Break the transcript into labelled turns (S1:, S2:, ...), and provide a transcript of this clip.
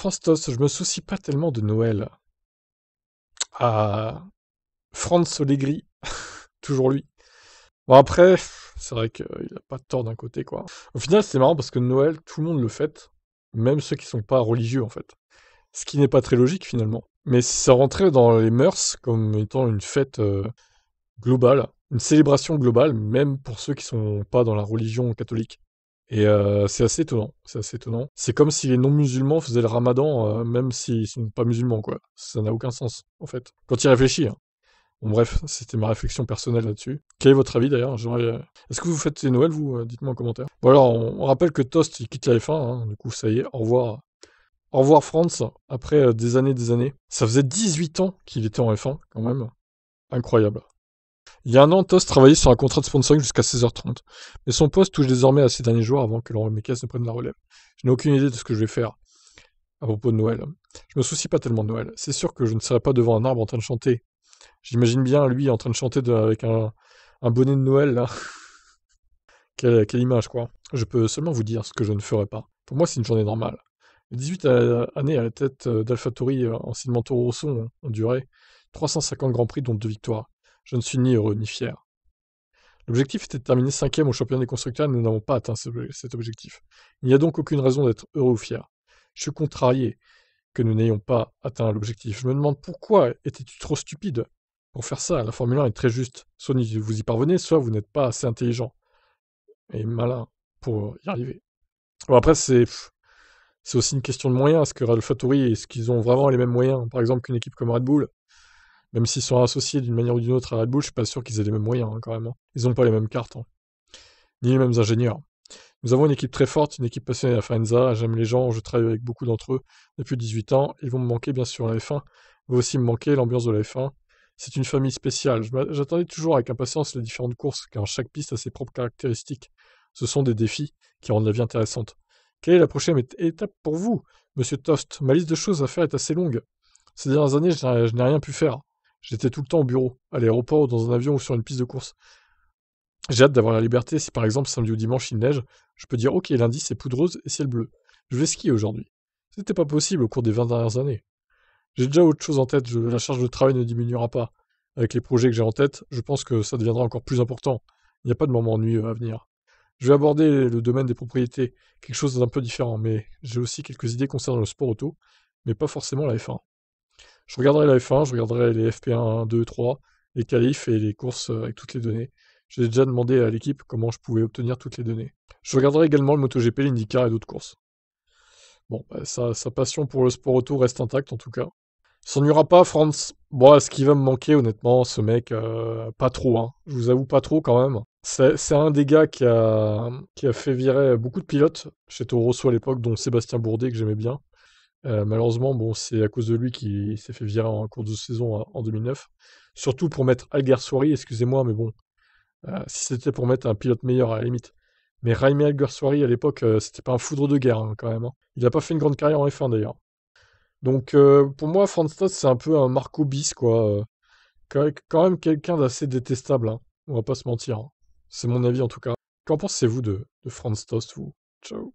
S1: Franz je me soucie pas tellement de Noël. Ah, Franz Olegri, toujours lui. Bon après, c'est vrai qu'il a pas de tort d'un côté quoi. Au final c'est marrant parce que Noël, tout le monde le fête, même ceux qui sont pas religieux en fait. Ce qui n'est pas très logique finalement. Mais ça rentrait dans les mœurs comme étant une fête euh, globale, une célébration globale, même pour ceux qui sont pas dans la religion catholique. Et euh, c'est assez étonnant, c'est assez étonnant. C'est comme si les non-musulmans faisaient le ramadan, euh, même s'ils sont pas musulmans, quoi. Ça n'a aucun sens, en fait. Quand il réfléchit. Hein. Bon, bref, c'était ma réflexion personnelle là-dessus. Quel est votre avis d'ailleurs euh, Est-ce que vous faites des Noël, vous Dites-moi en commentaire. Bon, alors, on, rappelle que Toast, il quitte la F1, hein. du coup, ça y est, au revoir. Au revoir France, après des années, des années. Ça faisait 18 ans qu'il était en F1, quand même. Incroyable. Il y a un an, Toss travaillait sur un contrat de sponsoring jusqu'à 16h30. Mais son poste touche désormais à ses derniers jours avant que Laurent caisses ne prenne la relève. Je n'ai aucune idée de ce que je vais faire à propos de Noël. Je me soucie pas tellement de Noël. C'est sûr que je ne serai pas devant un arbre en train de chanter. J'imagine bien lui en train de chanter avec un, bonnet de Noël là. quelle, image quoi. Je peux seulement vous dire ce que je ne ferai pas. Pour moi, c'est une journée normale. Les 18 euh, années à la tête euh, d'AlphaTauri, anciennement euh, en Rosso, ont duré 350 Grand prix, dont deux victoires. Je ne suis ni heureux ni fier. L'objectif était de terminer cinquième au championnat des constructeurs et nous n'avons pas atteint cet objectif. Il n'y a donc aucune raison d'être heureux ou fier. Je suis contrarié que nous n'ayons pas atteint l'objectif. Je me demande pourquoi étais-tu trop stupide pour faire ça La Formule 1 est très juste. Soit vous y parvenez, soit vous n'êtes pas assez intelligent et malin pour y arriver. Bon, après, c'est c'est aussi une question de moyens. Est-ce que Ralph est-ce qu'ils ont vraiment les mêmes moyens Par exemple, qu'une équipe comme Red Bull, même s'ils sont associés d'une manière ou d'une autre à Red Bull, je suis pas sûr qu'ils aient les mêmes moyens, hein, quand même. Hein. Ils n'ont pas les mêmes cartes, hein. ni les mêmes ingénieurs. Nous avons une équipe très forte, une équipe passionnée à Faenza. J'aime les gens, je travaille avec beaucoup d'entre eux depuis 18 ans. Ils vont me manquer, bien sûr, la F1. Ils aussi me manquer l'ambiance de la F1. C'est une famille spéciale. J'attendais toujours avec impatience les différentes courses, car chaque piste a ses propres caractéristiques. Ce sont des défis qui rendent la vie intéressante. Quelle est la prochaine étape pour vous, Monsieur Toast? Ma liste de choses à faire est assez longue. Ces dernières années, je n'ai rien pu faire. J'étais tout le temps au bureau, à l'aéroport, dans un avion ou sur une piste de course. J'ai hâte d'avoir la liberté si par exemple samedi ou dimanche il neige, je peux dire ok lundi c'est poudreuse et ciel bleu. Je vais skier aujourd'hui. C'était pas possible au cours des 20 dernières années. J'ai déjà autre chose en tête, la charge de travail ne diminuera pas. Avec les projets que j'ai en tête, je pense que ça deviendra encore plus important. Il n'y a pas de moment ennuyeux à venir. Je vais aborder le domaine des propriétés, quelque chose d'un peu différent, mais j'ai aussi quelques idées concernant le sport auto, mais pas forcément la F1. Je regarderai la F1, je regarderai les FP1, 2, 3, les qualifs et les courses euh, avec toutes les données. J'ai déjà demandé à l'équipe comment je pouvais obtenir toutes les données. Je regarderai également le MotoGP, l'IndyCar et d'autres courses. Bon, bah, sa, passion pour le sport auto reste intacte en tout cas. S'ennuiera pas, Franz. Bon, ce qui va me manquer, honnêtement, ce mec, euh, pas trop. Hein. Je vous avoue, pas trop quand même. C'est un des gars qui a, fait virer beaucoup de pilotes chez Toro Rosso à l'époque, dont Sébastien Bourdet, que j'aimais bien. Euh, malheureusement, bon, c'est à cause de lui qu'il s'est fait virer en cours de saison hein, en 2009. Surtout pour mettre Alguersoiri, excusez-moi, mais bon, euh, si c'était pour mettre un pilote meilleur à la limite. Mais Raimi Alguersoiri, à l'époque, euh, c'était pas un foudre de guerre hein, quand même. Hein. Il n'a pas fait une grande carrière en F1 d'ailleurs. Donc pour moi, Franz Tost, c'est un peu un Marco Bis, quoi. quand même quelqu'un d'assez détestable, on va pas se mentir. C'est mon avis en tout cas. Qu'en pensez-vous de, de Franz Tost, vous Ciao